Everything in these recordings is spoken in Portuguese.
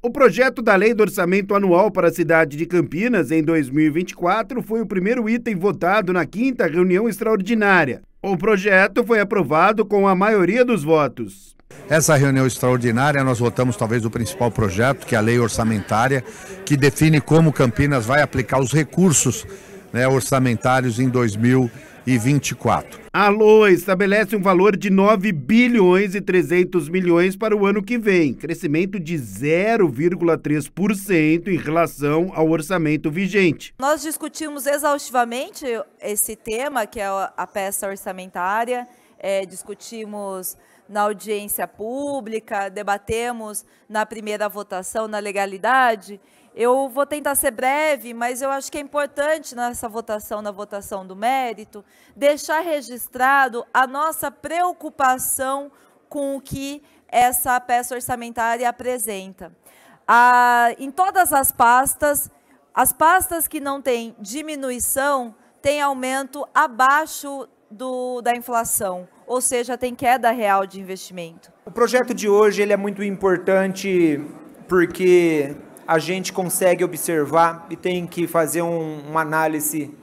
O projeto da Lei do Orçamento Anual para a cidade de Campinas em 2024 foi o primeiro item votado na quinta reunião extraordinária. O projeto foi aprovado com a maioria dos votos. Essa reunião extraordinária, nós votamos talvez o principal projeto, que é a lei orçamentária, que define como Campinas vai aplicar os recursos né, orçamentários em 2024. A LOA estabelece um valor de 9 bilhões e 300 milhões para o ano que vem, crescimento de 0,3% em relação ao orçamento vigente. Nós discutimos exaustivamente esse tema, que é a peça orçamentária, é, discutimos na audiência pública, debatemos na primeira votação na legalidade. Eu vou tentar ser breve, mas eu acho que é importante nessa votação, na votação do mérito, deixar registrado a nossa preocupação com o que essa peça orçamentária apresenta. Ah, em todas as pastas, as pastas que não têm diminuição têm aumento abaixo do, da inflação ou seja, tem queda real de investimento. O projeto de hoje ele é muito importante porque a gente consegue observar e tem que fazer um, uma análise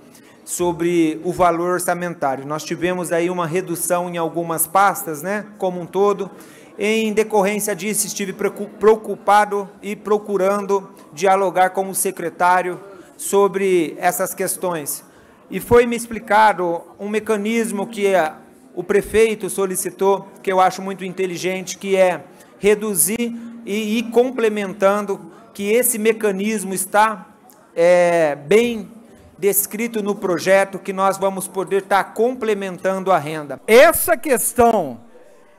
sobre o valor orçamentário. Nós tivemos aí uma redução em algumas pastas, né, como um todo. Em decorrência disso, estive preocupado e procurando dialogar com o secretário sobre essas questões. E foi me explicado um mecanismo que é o prefeito solicitou, que eu acho muito inteligente, que é reduzir e ir complementando que esse mecanismo está é, bem descrito no projeto, que nós vamos poder estar tá complementando a renda. Essa questão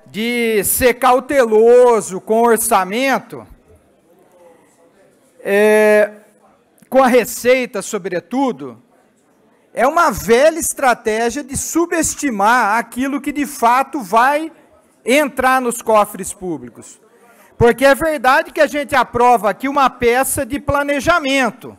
de ser cauteloso com o orçamento, é, com a receita, sobretudo, é uma velha estratégia de subestimar aquilo que de fato vai entrar nos cofres públicos. Porque é verdade que a gente aprova aqui uma peça de planejamento.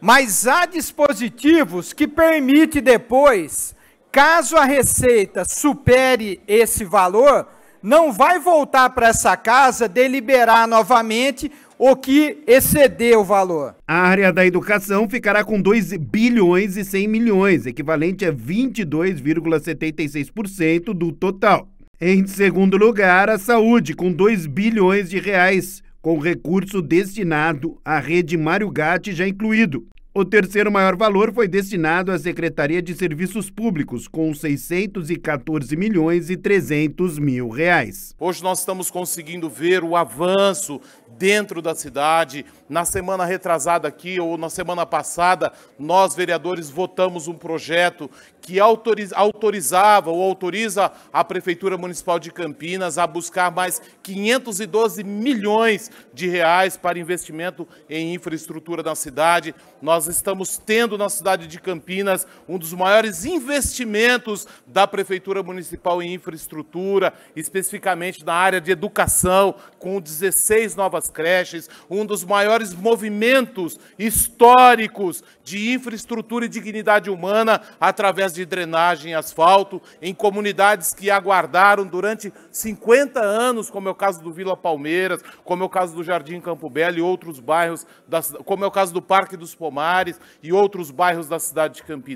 Mas há dispositivos que permite depois, caso a receita supere esse valor, não vai voltar para essa casa deliberar novamente o que exceder o valor. A área da educação ficará com 2 bilhões e 100 milhões, equivalente a 22,76% do total. Em segundo lugar, a saúde, com 2 bilhões de reais, com recurso destinado à rede Mário Gatti já incluído. O terceiro maior valor foi destinado à Secretaria de Serviços Públicos, com 614 milhões e 300 mil reais. Hoje nós estamos conseguindo ver o avanço dentro da cidade. Na semana retrasada aqui, ou na semana passada, nós, vereadores, votamos um projeto que autorizava ou autoriza a Prefeitura Municipal de Campinas a buscar mais 512 milhões de reais para investimento em infraestrutura na cidade. Nós nós estamos tendo na cidade de Campinas um dos maiores investimentos da Prefeitura Municipal em infraestrutura, especificamente na área de educação, com 16 novas creches, um dos maiores movimentos históricos de infraestrutura e dignidade humana através de drenagem e asfalto em comunidades que aguardaram durante 50 anos, como é o caso do Vila Palmeiras, como é o caso do Jardim Campo Belo e outros bairros, como é o caso do Parque dos Pomares e outros bairros da cidade de Campinas.